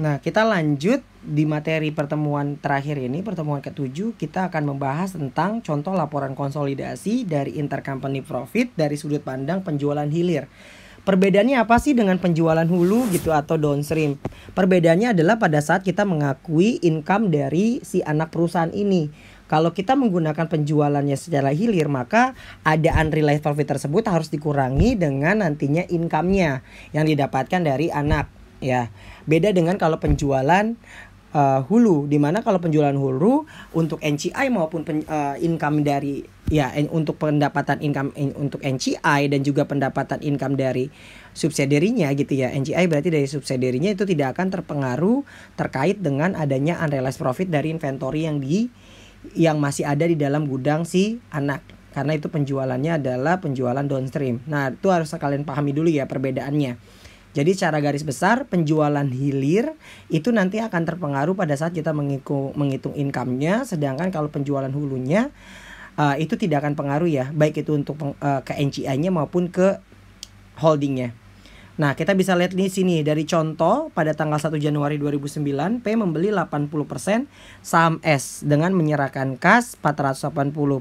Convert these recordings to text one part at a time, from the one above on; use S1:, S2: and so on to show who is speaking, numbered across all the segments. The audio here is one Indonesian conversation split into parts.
S1: Nah, kita lanjut di materi pertemuan terakhir ini, pertemuan ketujuh, kita akan membahas tentang contoh laporan konsolidasi dari intercompany profit dari sudut pandang penjualan hilir. Perbedaannya apa sih dengan penjualan hulu gitu atau downstream? Perbedaannya adalah pada saat kita mengakui income dari si anak perusahaan ini. Kalau kita menggunakan penjualannya secara hilir, maka ada unrealized profit tersebut harus dikurangi dengan nantinya income-nya yang didapatkan dari anak ya beda dengan kalau penjualan uh, hulu dimana kalau penjualan hulu untuk NCI maupun pen, uh, income dari ya en, untuk pendapatan income in, untuk NCI dan juga pendapatan income dari subsidiarinya gitu ya NCI berarti dari subsidiarinya itu tidak akan terpengaruh terkait dengan adanya unrealized profit dari inventory yang di yang masih ada di dalam gudang si anak karena itu penjualannya adalah penjualan downstream. Nah, itu harus kalian pahami dulu ya perbedaannya jadi cara garis besar penjualan hilir itu nanti akan terpengaruh pada saat kita menghitung, income-nya sedangkan kalau penjualan hulunya uh, itu tidak akan pengaruh ya baik itu untuk uh, ke NCI-nya maupun ke holdingnya. Nah, kita bisa lihat di sini dari contoh pada tanggal 1 Januari 2009 P membeli 80% saham S dengan menyerahkan kas 480.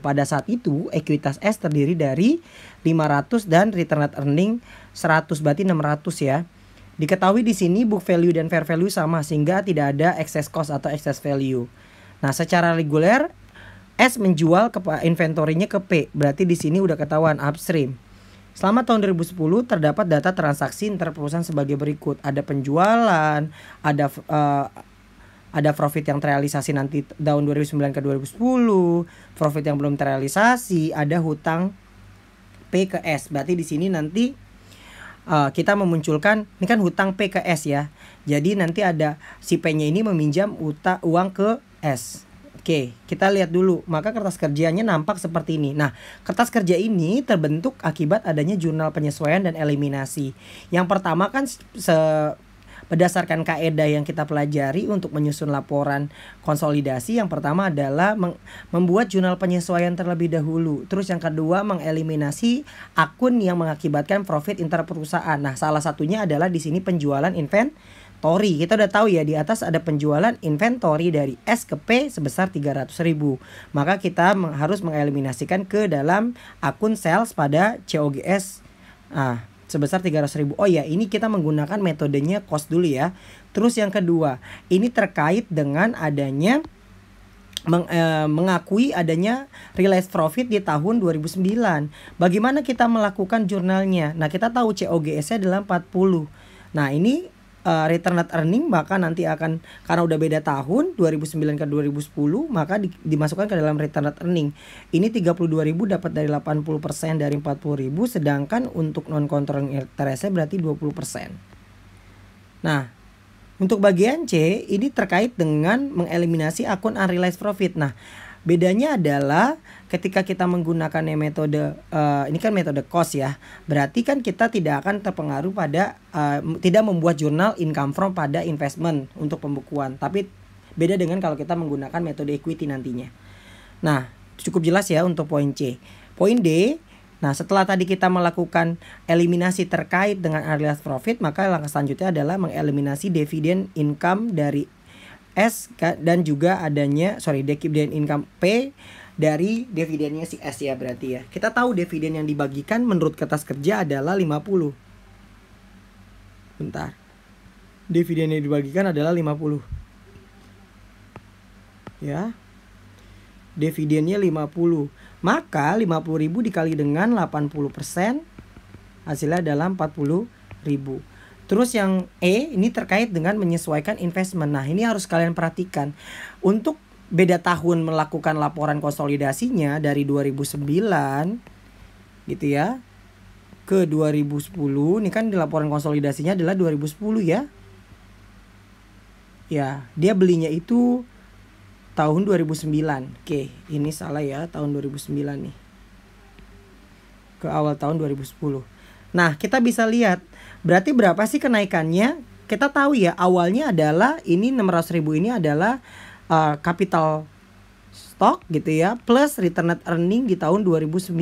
S1: Pada saat itu ekuitas S terdiri dari 500 dan return earning 100 berarti 600 ya. Diketahui di sini book value dan fair value sama sehingga tidak ada excess cost atau excess value. Nah, secara reguler S menjual ke inventorinya ke P, berarti di sini udah ketahuan upstream. Selama tahun 2010 terdapat data transaksi antar perusahaan sebagai berikut. Ada penjualan, ada uh, ada profit yang terrealisasi nanti tahun 2009 ke 2010, profit yang belum terrealisasi, ada hutang P ke S. Berarti di sini nanti uh, kita memunculkan ini kan hutang P ke S ya. Jadi nanti ada si P-nya ini meminjam uta, uang ke S. Oke, kita lihat dulu. Maka kertas kerjanya nampak seperti ini. Nah, kertas kerja ini terbentuk akibat adanya jurnal penyesuaian dan eliminasi. Yang pertama kan se berdasarkan kaedah yang kita pelajari untuk menyusun laporan konsolidasi yang pertama adalah membuat jurnal penyesuaian terlebih dahulu terus yang kedua mengeliminasi akun yang mengakibatkan profit interperusahaan nah salah satunya adalah di sini penjualan invent Tori kita udah tahu ya di atas ada penjualan inventory dari S ke P sebesar 300.000. ribu maka kita harus mengeliminasikan ke dalam akun sales pada COGS ah sebesar 300.000. ribu oh ya ini kita menggunakan metodenya cost dulu ya terus yang kedua ini terkait dengan adanya meng, eh, mengakui adanya realized profit di tahun 2009 bagaimana kita melakukan jurnalnya nah kita tahu COGS-nya adalah 40 nah ini uh, return net earning maka nanti akan karena udah beda tahun 2009 ke 2010 maka di, dimasukkan ke dalam return net earning. Ini 32.000 dapat dari 80% dari 40.000 sedangkan untuk non controlling interest berarti 20%. Nah, untuk bagian C ini terkait dengan mengeliminasi akun unrealized profit. Nah, Bedanya adalah ketika kita menggunakan metode uh, ini kan metode cost ya. Berarti kan kita tidak akan terpengaruh pada uh, tidak membuat jurnal income from pada investment untuk pembukuan. Tapi beda dengan kalau kita menggunakan metode equity nantinya. Nah, cukup jelas ya untuk poin C. Poin D, Nah, setelah tadi kita melakukan eliminasi terkait dengan alias profit, maka langkah selanjutnya adalah mengeliminasi dividen income dari S dan juga adanya sorry dividen income P dari dividennya si S ya berarti ya. Kita tahu dividen yang dibagikan menurut kertas kerja adalah 50. Bentar. Dividen yang dibagikan adalah 50. Ya. Dividennya 50. Maka 50.000 dikali dengan 80% hasilnya adalah 40.000. Terus yang E ini terkait dengan menyesuaikan investment. Nah, ini harus kalian perhatikan. Untuk beda tahun melakukan laporan konsolidasinya dari 2009 gitu ya ke 2010. Ini kan di laporan konsolidasinya adalah 2010 ya. Ya, dia belinya itu tahun 2009. Oke, ini salah ya, tahun 2009 nih. Ke awal tahun 2010. Nah, kita bisa lihat berarti berapa sih kenaikannya? Kita tahu ya awalnya adalah ini ribu ini adalah uh, capital stock gitu ya plus return earning di tahun 2009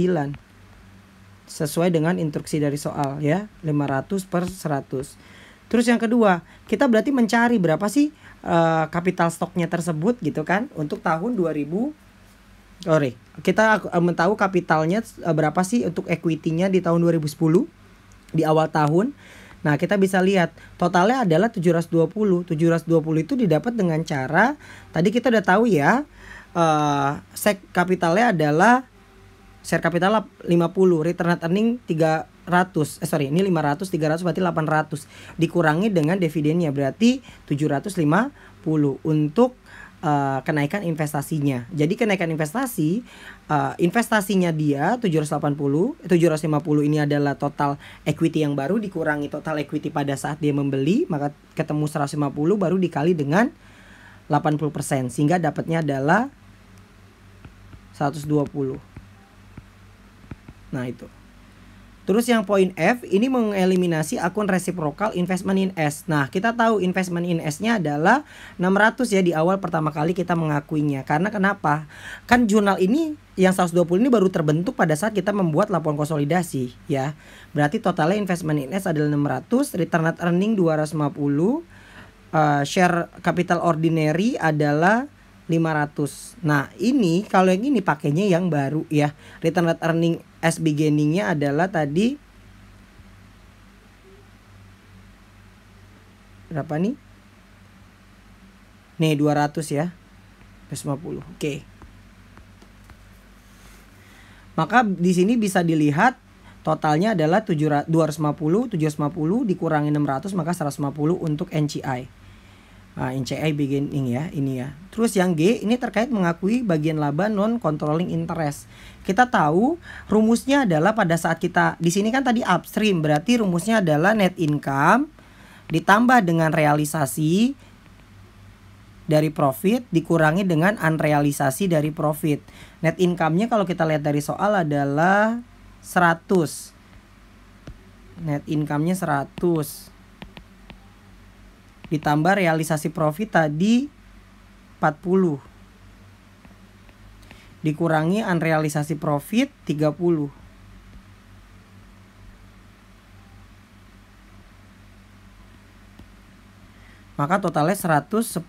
S1: sesuai dengan instruksi dari soal ya 500 per 100 terus yang kedua kita berarti mencari berapa sih uh, capital stocknya tersebut gitu kan untuk tahun 2000 Sorry, kita uh, mentahu kapitalnya uh, berapa sih untuk equity-nya di tahun 2010 di awal tahun. Nah, kita bisa lihat totalnya adalah 720. 720 itu didapat dengan cara tadi kita udah tahu ya, eh uh, kapitalnya adalah share kapital 50, return at earning 300. Eh sorry, ini 500, 300 berarti 800. Dikurangi dengan dividennya berarti 750 untuk Eh, kenaikan investasinya. Jadi kenaikan investasi uh, investasinya dia 780, 750 ini adalah total equity yang baru dikurangi total equity pada saat dia membeli, maka ketemu 150 baru dikali dengan 80% sehingga dapatnya adalah 120. Nah, itu. Terus yang poin F ini mengeliminasi akun reciprocal investment in S. Nah, kita tahu investment in S-nya adalah 600 ya di awal pertama kali kita mengakuinya. Karena kenapa? Kan jurnal ini yang 120 ini baru terbentuk pada saat kita membuat laporan konsolidasi ya. Berarti totalnya investment in S adalah 600, return net earning 250, uh, eh, share capital ordinary adalah 500. Nah, ini kalau yang ini pakainya yang baru ya. Return net earning as beginningnya adalah tadi berapa nih? Nih 200 ya. 250. Oke. Okay. Maka di sini bisa dilihat totalnya adalah 750, 750 dikurangi 600 maka 150 untuk NCI. oke uh, ah, NCI beginning ya ini ya. Terus yang G ini terkait mengakui bagian laba non controlling interest. Kita tahu rumusnya adalah pada saat kita di sini kan tadi upstream berarti rumusnya adalah net income ditambah dengan realisasi dari profit dikurangi dengan unrealisasi dari profit. Net income-nya kalau kita lihat dari soal adalah 100. Net income-nya 100 ditambah realisasi profit tadi 40 dikurangi unrealisasi profit 30 maka totalnya 110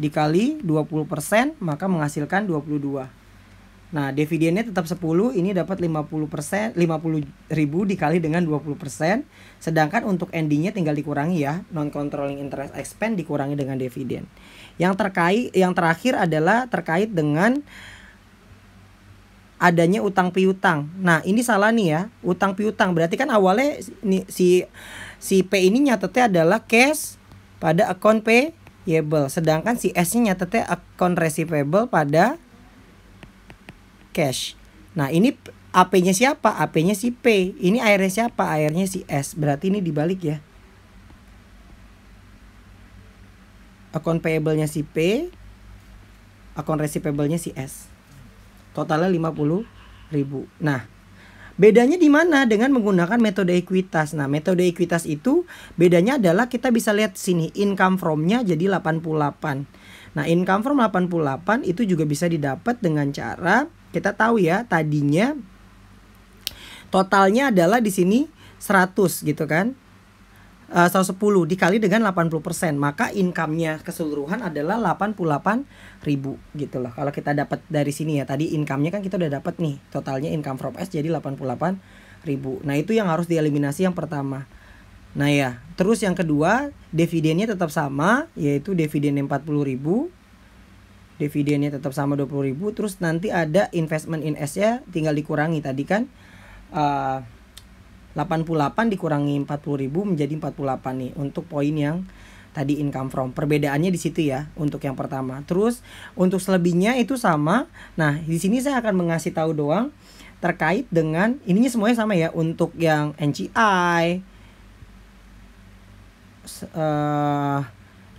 S1: dikali 20% maka menghasilkan 22 Nah, dividennya tetap 10, ini dapat 50%, 50 ribu dikali dengan 20%. Sedangkan untuk endingnya tinggal dikurangi ya, non-controlling interest expense dikurangi dengan dividen. Yang terkait, yang terakhir adalah terkait dengan adanya utang piutang. Nah, ini salah nih ya, utang piutang. Berarti kan awalnya si si P ini nyatetnya adalah cash pada account payable, sedangkan si S-nya nyatetnya account receivable pada cash. Nah, ini AP-nya siapa? AP-nya si P. Ini airnya siapa? airnya si S. Berarti ini dibalik ya. Akun payable-nya si P, akun receivable-nya si S. Totalnya 50 ribu. Nah, Bedanya di mana dengan menggunakan metode ekuitas. Nah, metode ekuitas itu bedanya adalah kita bisa lihat sini income from-nya jadi 88. Nah, income from 88 itu juga bisa didapat dengan cara kita tahu ya tadinya totalnya adalah di sini 100 gitu kan. 110 eh, dikali dengan 80% maka income-nya keseluruhan adalah 88 ribu gitu loh kalau kita dapat dari sini ya tadi income-nya kan kita udah dapat nih totalnya income from S jadi 88 ribu nah itu yang harus dieliminasi yang pertama nah ya terus yang kedua dividennya tetap sama yaitu dividen 40 ribu dividennya tetap sama 20 ribu terus nanti ada investment in S ya tinggal dikurangi tadi kan uh, 88 dikurangi ribu menjadi 48 nih untuk poin yang tadi income from. Perbedaannya di situ ya untuk yang pertama. Terus untuk selebihnya itu sama. Nah, di sini saya akan mengasih tahu doang terkait dengan ininya semuanya sama ya untuk yang NCI uh,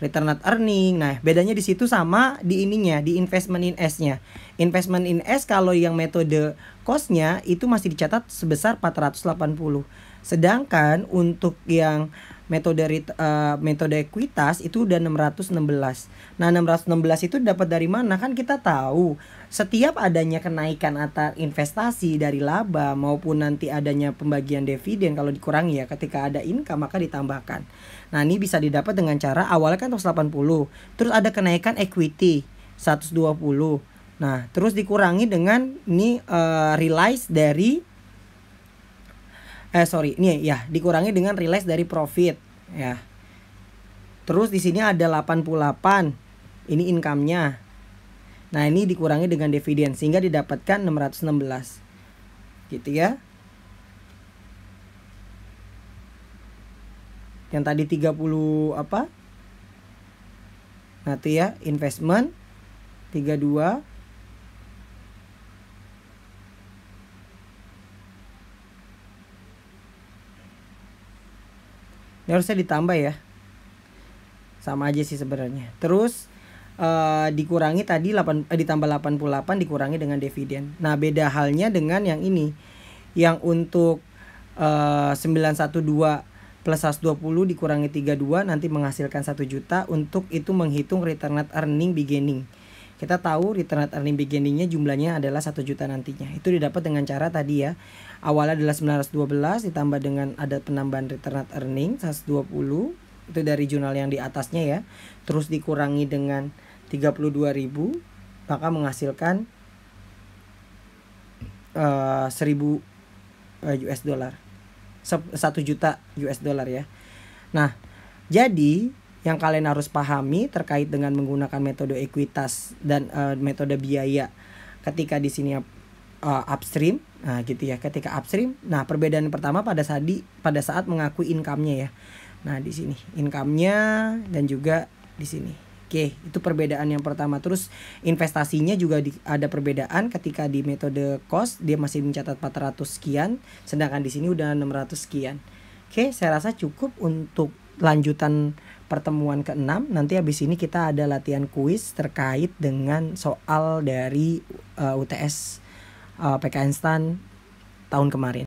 S1: return not earning. Nah, bedanya di situ sama di ininya, di investment in S-nya. Investment in S kalau yang metode cost-nya itu masih dicatat sebesar 480. Sedangkan untuk yang metode uh, metode ekuitas itu udah 616. Nah, 616 itu dapat dari mana? Kan kita tahu setiap adanya kenaikan atau investasi dari laba maupun nanti adanya pembagian dividen kalau dikurangi ya ketika ada income maka ditambahkan. Nah, ini bisa didapat dengan cara awalnya kan 180, terus ada kenaikan equity 120. Nah, terus dikurangi dengan ini uh, realize dari eh sorry ini ya dikurangi dengan release dari profit ya terus di sini ada 88 ini income-nya nah ini dikurangi dengan dividen sehingga didapatkan 616 gitu ya yang tadi 30 apa nanti ya investment 32 Ini harusnya ditambah ya. Sama aja sih sebenarnya. Terus uh, dikurangi tadi 8 uh, eh, ditambah 88 dikurangi dengan dividen. Nah, beda halnya dengan yang ini. Yang untuk uh, eh, 912 plus 120 dikurangi 32 nanti menghasilkan 1 juta untuk itu menghitung return net earning beginning kita tahu return earning beginningnya jumlahnya adalah satu juta nantinya. Itu didapat dengan cara tadi ya. Awalnya adalah 912 ditambah dengan ada penambahan return at earning 120 itu dari jurnal yang di atasnya ya terus dikurangi dengan 32.000 maka menghasilkan uh, 1000 uh, US dollar 1 juta US dollar ya nah jadi yang kalian harus pahami terkait dengan menggunakan metode ekuitas dan uh, metode biaya ketika di sini uh, upstream nah gitu ya ketika upstream nah perbedaan pertama pada saat pada saat mengakui income-nya ya nah di sini income-nya dan juga di sini oke itu perbedaan yang pertama terus investasinya juga di, ada perbedaan ketika di metode cost dia masih mencatat 400 sekian sedangkan di sini udah 600 sekian oke saya rasa cukup untuk lanjutan pertemuan ke-6 nanti habis ini kita ada latihan kuis terkait dengan soal dari uh, eh, UTS uh, eh, PKN STAN tahun kemarin.